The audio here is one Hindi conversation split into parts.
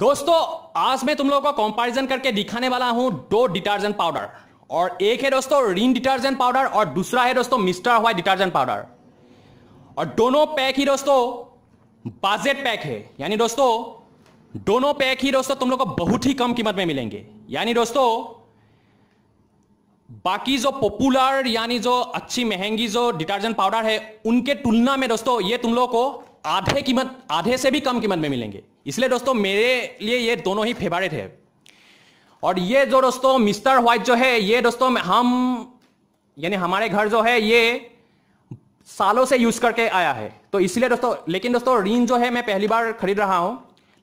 दोस्तों आज मैं तुम लोगों को कंपैरिजन करके दिखाने वाला हूं दो डिटर्जेंट पाउडर और एक है दोस्तों रिन डिटर्जेंट पाउडर और दूसरा है दोस्तों मिस्टर हुआ डिटर्जेंट पाउडर और दोनों पैक ही दोस्तों बजट पैक है यानी दोस्तों दोनों पैक ही दोस्तों तुम लोग को बहुत ही कम कीमत में मिलेंगे यानी दोस्तों बाकी जो पॉपुलर यानी जो अच्छी महंगी जो डिटर्जेंट पाउडर है उनके तुलना में दोस्तों ये तुम लोग को आधे कीमत आधे से भी कम कीमत में मिलेंगे इसलिए दोस्तों मेरे लिए ये दोनों ही फेवरेट है और ये जो दोस्तों मिस्टर व्हाइट जो है ये दोस्तों हम यानी हमारे घर जो है ये सालों से यूज करके आया है तो इसलिए दोस्तों लेकिन दोस्तों रिन जो है मैं पहली बार खरीद रहा हूं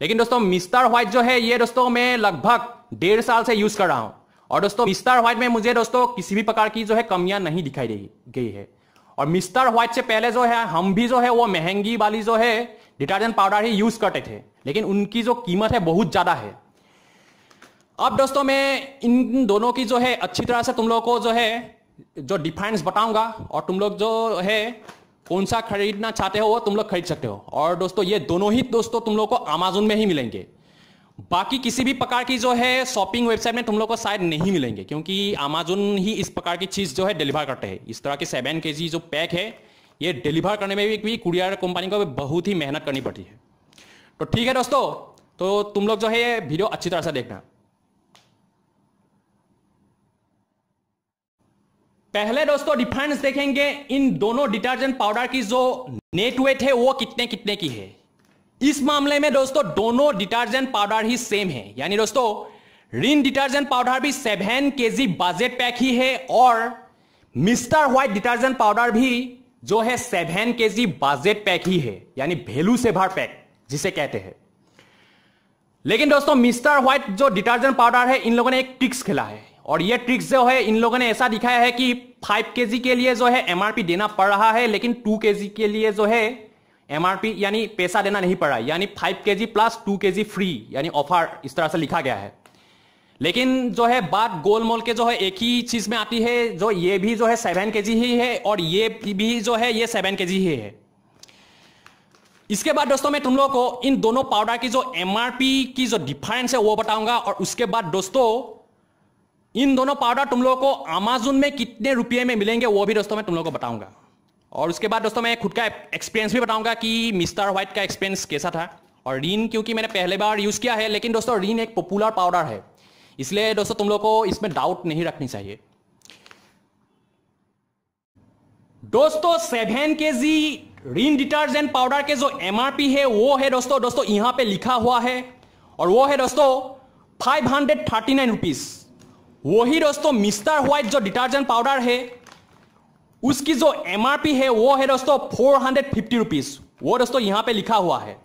लेकिन दोस्तों मिस्टर व्हाइट जो है ये दोस्तों मैं लगभग डेढ़ साल से यूज कर रहा हूं और दोस्तों मिस्टर व्हाइट में मुझे दोस्तों किसी भी प्रकार की जो है कमियां नहीं दिखाई गई है और मिस्टर व्हाइट से पहले जो है हम भी जो है वो महंगी वाली जो है डिटर्जेंट पाउडर ही यूज करते थे लेकिन उनकी जो कीमत है बहुत ज्यादा है अब दोस्तों मैं इन दोनों की जो है अच्छी तरह से तुम लोग को जो है जो डिफरेंस बताऊंगा और तुम लोग जो है कौन सा खरीदना चाहते हो वो तुम लोग खरीद सकते हो और दोस्तों ये दोनों ही दोस्तों तुम लोग को अमेजोन में ही मिलेंगे बाकी किसी भी प्रकार की जो है शॉपिंग वेबसाइट में तुम लोग को शायद नहीं मिलेंगे क्योंकि अमेजोन ही इस प्रकार की चीज़ जो है डिलीवर करते हैं इस तरह के सेवन के जो पैक है ये डिलीवर करने में भी, भी कुरियर कंपनी को बहुत ही मेहनत करनी पड़ती है तो ठीक है दोस्तों तो तुम लोग जो है ये वीडियो अच्छी तरह से देखना पहले दोस्तों डिफरेंस देखेंगे इन दोनों डिटर्जेंट पाउडर की जो नेट वेट है वो कितने कितने की है इस मामले में दोस्तों दोनों डिटर्जेंट पाउडर ही सेम है यानी दोस्तों रिन डिटर्जेंट पाउडर भी seven K G budget pack ही है और मिस्टर व्हाइट डिटर्जेंट पाउडर भी जो है seven K G budget pack ही है यानी वेलू सेवर पैक जिसे कहते हैं लेकिन दोस्तों मिस्टर व्हाइट जो डिटर्जेंट पाउडर है इन लोगों ने एक ट्रिक्स खेला है और ये ट्रिक्स जो है इन लोगों ने ऐसा दिखाया है कि फाइव के जी के लिए जो है एमआरपी देना पड़ रहा है लेकिन टू के जी के लिए जो है एमआरपी यानी पैसा देना नहीं पड़ा यानी फाइव के जी प्लस टू के जी फ्री यानी ऑफर इस तरह से लिखा गया है लेकिन जो है बात गोल मोल के जो है एक ही चीज में आती है जो ये भी जो है सेवन के जी ही है और ये भी जो है ये सेवन के जी ही है इसके बाद दोस्तों मैं तुम लोगों को इन दोनों पाउडर की जो पी की जो डिफरेंस है वो बताऊंगा और उसके बाद दोस्तों इन दोनों पाउडर तुम लोगों को अमेजोन में कितने रुपये में मिलेंगे वो भी दोस्तों मैं तुम लोगों को बताऊंगा और उसके बाद दोस्तों मैं खुद का एक्सपीरियंस भी बताऊंगा कि मिस्टर व्हाइट का एक्सपीरियंस कैसा था और रीन क्योंकि मैंने पहले बार यूज़ किया है लेकिन दोस्तों रीन एक पॉपुलर पाउडर है इसलिए दोस्तों तुम लोग को इसमें डाउट नहीं रखनी चाहिए दोस्तों सेवन के जी रीन डिटर्जेंट पाउडर के जो एम है वो है दोस्तों दोस्तों यहां पे लिखा हुआ है और वो है दोस्तों five hundred thirty nine rupees वही दोस्तों मिस्टर व्हाइट जो डिटर्जेंट पाउडर है उसकी जो पी है वो है दोस्तों फोर हंड्रेड फिफ्टी रुपीज वो दोस्तों यहां पे लिखा हुआ है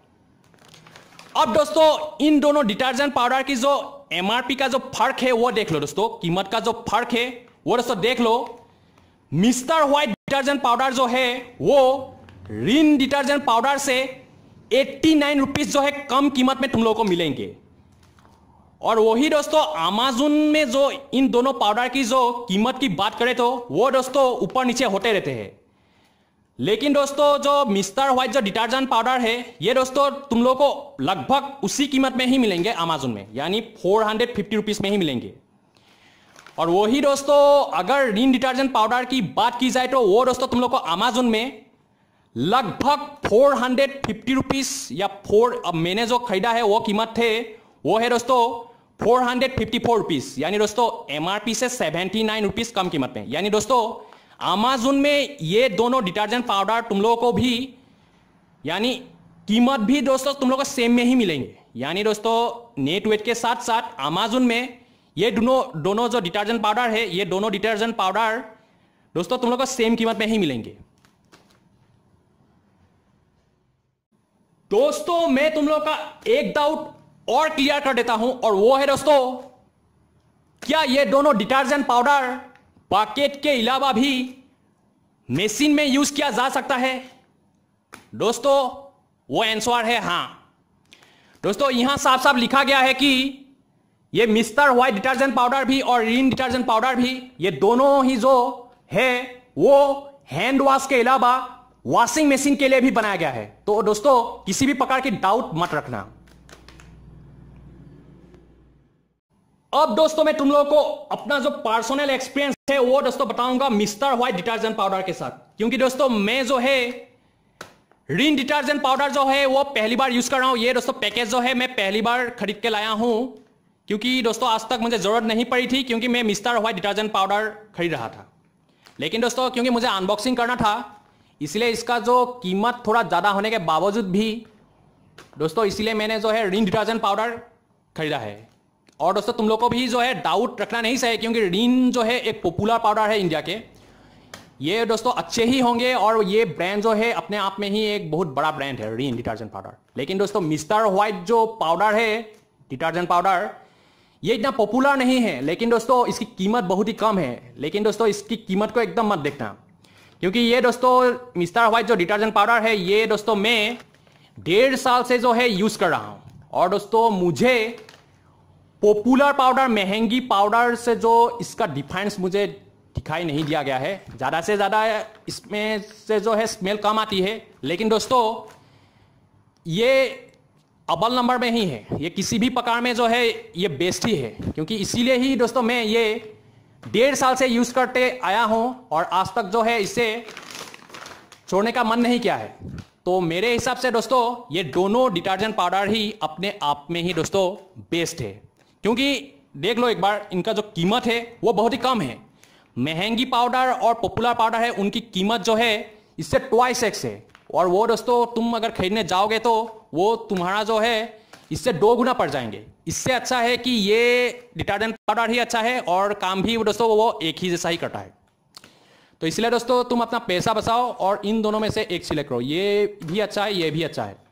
अब दोस्तों इन दोनों डिटर्जेंट पाउडर की जो पी का जो फर्क है वो देख लो दोस्तों कीमत का जो फर्क है वो दोस्तों देख लो मिस्टर व्हाइट डिटर्जेंट पाउडर जो है वो रिन डिटर्जेंट पाउडर से एट्टी नाइन रुपीज जो है कम कीमत में तुम लोगों को मिलेंगे और वही दोस्तों अमेजोन में जो इन दोनों पाउडर की जो कीमत की बात करें तो वो दोस्तों ऊपर नीचे होते रहते हैं लेकिन दोस्तों जो मिस्टर व्हाइट जो डिटर्जेंट पाउडर है ये दोस्तों तुम लोग को लगभग उसी कीमत में ही मिलेंगे अमेजोन में यानी फोर हंड्रेड फिफ्टी रुपीज में ही मिलेंगे और वही दोस्तों अगर रिन डिटर्जेंट पाउडर की बात की जाए तो वो दोस्तों तुम लोग को अमेजोन में लगभग फोर हंड्रेड फिफ्टी रुपीज या फोर मैंने जो खरीदा है वो कीमत थे वो है दोस्तों 454 रुपीज यानी दोस्तों एमआरपी से 79 रुपीज कम कीमत में यानी दोस्तों अमेजोन में ये दोनों डिटर्जेंट पाउडर तुम लोगों को भी यानी कीमत भी दोस्तों तुम लोग को सेम में ही मिलेंगे यानी दोस्तों नेटवेट के साथ साथ अमेजोन में ये दोनों दोनों जो डिटर्जेंट पाउडर है ये दोनों डिटर्जेंट पाउडर दोस्तों तुम लोग को सेम कीमत में ही मिलेंगे दोस्तों मैं तुम लोग का एक डाउट और क्लियर कर देता हूं और वो है दोस्तों क्या ये दोनों डिटर्जेंट पाउडर पैकेट के अलावा भी मशीन में यूज किया जा सकता है दोस्तों वो आंसर है हां दोस्तों यहां साफ साफ लिखा गया है कि ये मिस्टर व्हाइट डिटर्जेंट पाउडर भी और रिन डिटर्जेंट पाउडर भी ये दोनों ही जो है वो हैंड वॉश के अलावा वॉशिंग मशीन के लिए भी बनाया गया है तो दोस्तों किसी भी प्रकार की डाउट मत रखना अब दोस्तों मैं तुम लोगों को अपना जो पर्सनल एक्सपीरियंस है वो दोस्तों बताऊंगा मिस्टर व्हाइट डिटर्जेंट पाउडर के साथ क्योंकि दोस्तों मैं जो है रिन डिटर्जेंट पाउडर जो है वो पहली बार यूज कर रहा हूं ये दोस्तों पैकेज जो है मैं पहली बार खरीद के लाया हूं क्योंकि दोस्तों आज तक मुझे जरूरत नहीं पड़ी थी क्योंकि मैं मिस्टर व्हाइट डिटर्जेंट पाउडर खरीद रहा था लेकिन दोस्तों क्योंकि मुझे अनबॉक्सिंग करना था इसलिए इसका जो कीमत थोड़ा ज़्यादा होने के बावजूद भी दोस्तों इसलिए मैंने जो है रिन डिटर्जेंट पाउडर खरीदा है और दोस्तों तुम लोग को भी जो है डाउट रखना नहीं चाहिए क्योंकि रीन जो है एक पॉपुलर पाउडर है इंडिया के ये दोस्तों अच्छे ही होंगे और ये ब्रांड जो है अपने आप में ही एक बहुत बड़ा ब्रांड है रीन डिटर्जेंट पाउडर लेकिन दोस्तों मिस्टर व्हाइट जो पाउडर है डिटर्जेंट पाउडर ये इतना पॉपुलर नहीं है लेकिन दोस्तों इसकी कीमत बहुत ही कम है लेकिन दोस्तों इसकी कीमत को एकदम मत देखना क्योंकि ये दोस्तों मिस्टर व्हाइट जो डिटर्जेंट पाउडर है ये दोस्तों मैं डेढ़ साल से जो है यूज़ कर रहा हूँ और दोस्तों मुझे पॉपुलर पाउडर महंगी पाउडर से जो इसका डिफरेंस मुझे दिखाई नहीं दिया गया है ज़्यादा से ज़्यादा इसमें से जो है स्मेल कम आती है लेकिन दोस्तों ये अबल नंबर में ही है ये किसी भी प्रकार में जो है ये बेस्ट ही है क्योंकि इसीलिए ही दोस्तों मैं ये डेढ़ साल से यूज़ करते आया हूँ और आज तक जो है इसे छोड़ने का मन नहीं किया है तो मेरे हिसाब से दोस्तों ये दोनों डिटर्जेंट पाउडर ही अपने आप में ही दोस्तों बेस्ट है क्योंकि देख लो एक बार इनका जो कीमत है वो बहुत ही कम है महंगी पाउडर और पॉपुलर पाउडर है उनकी कीमत जो है इससे ट्वाइस एक्स है और वो दोस्तों तुम अगर खरीदने जाओगे तो वो तुम्हारा जो है इससे दो गुना पड़ जाएंगे इससे अच्छा है कि ये डिटर्जेंट पाउडर ही अच्छा है और काम भी दोस्तों वो एक ही जैसा ही करता है तो इसलिए दोस्तों तुम अपना पैसा बचाओ और इन दोनों में से एक सिलेक्ट करो ये भी अच्छा है ये भी अच्छा है